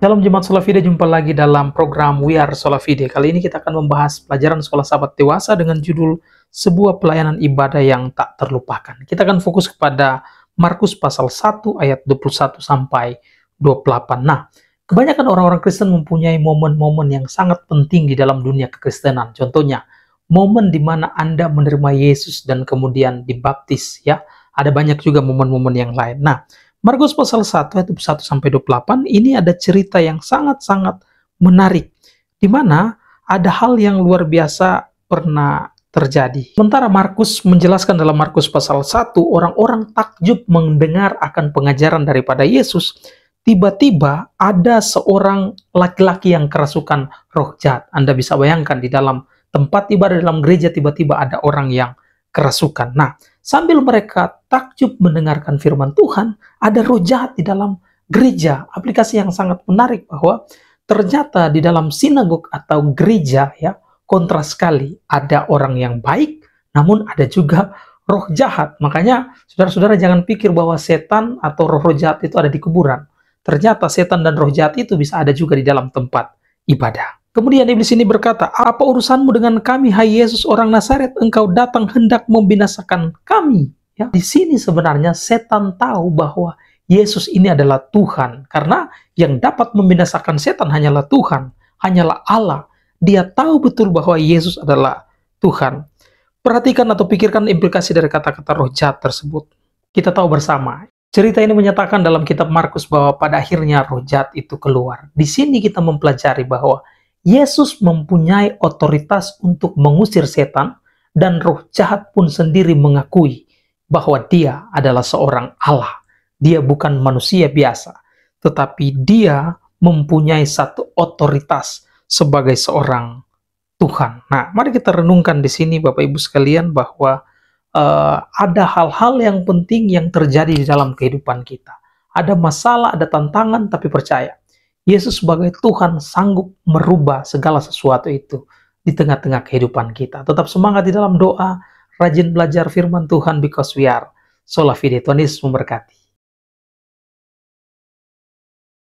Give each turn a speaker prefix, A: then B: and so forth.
A: Dalam Jemaat Salafide jumpa lagi dalam program We Are Salafide. Kali ini kita akan membahas pelajaran sekolah sahabat dewasa dengan judul Sebuah Pelayanan Ibadah Yang Tak Terlupakan. Kita akan fokus kepada Markus pasal 1 ayat 21 sampai 28. Nah, kebanyakan orang-orang Kristen mempunyai momen-momen yang sangat penting di dalam dunia kekristenan. Contohnya, momen di mana Anda menerima Yesus dan kemudian dibaptis ya. Ada banyak juga momen-momen yang lain. Nah, Markus pasal 1 ayat 1 sampai 28 ini ada cerita yang sangat-sangat menarik di mana ada hal yang luar biasa pernah terjadi. Sementara Markus menjelaskan dalam Markus pasal 1 orang-orang takjub mendengar akan pengajaran daripada Yesus. Tiba-tiba ada seorang laki-laki yang kerasukan roh jahat. Anda bisa bayangkan di dalam tempat ibadah dalam gereja tiba-tiba ada orang yang kerasukan. Nah, Sambil mereka takjub mendengarkan firman Tuhan, ada roh jahat di dalam gereja. Aplikasi yang sangat menarik bahwa ternyata di dalam sinagog atau gereja ya, kontras sekali. Ada orang yang baik, namun ada juga roh jahat. Makanya saudara-saudara jangan pikir bahwa setan atau roh-roh jahat itu ada di kuburan. Ternyata setan dan roh jahat itu bisa ada juga di dalam tempat ibadah. Kemudian iblis ini berkata, apa urusanmu dengan kami, hai Yesus orang Nazaret, engkau datang hendak membinasakan kami. Ya, di sini sebenarnya setan tahu bahwa Yesus ini adalah Tuhan, karena yang dapat membinasakan setan hanyalah Tuhan, hanyalah Allah. Dia tahu betul bahwa Yesus adalah Tuhan. Perhatikan atau pikirkan implikasi dari kata-kata roh jahat tersebut. Kita tahu bersama, Cerita ini menyatakan dalam kitab Markus bahwa pada akhirnya roh jahat itu keluar. Di sini kita mempelajari bahwa Yesus mempunyai otoritas untuk mengusir setan dan roh jahat pun sendiri mengakui bahwa dia adalah seorang Allah. Dia bukan manusia biasa, tetapi dia mempunyai satu otoritas sebagai seorang Tuhan. Nah, mari kita renungkan di sini Bapak Ibu sekalian bahwa uh, ada hal-hal yang penting yang terjadi di dalam kehidupan kita. Ada masalah, ada tantangan, tapi percaya Yesus sebagai Tuhan sanggup merubah segala sesuatu itu di tengah-tengah kehidupan kita. Tetap semangat di dalam doa, rajin belajar firman Tuhan because we are. Sola Fide, Tuhan Yesus memberkati.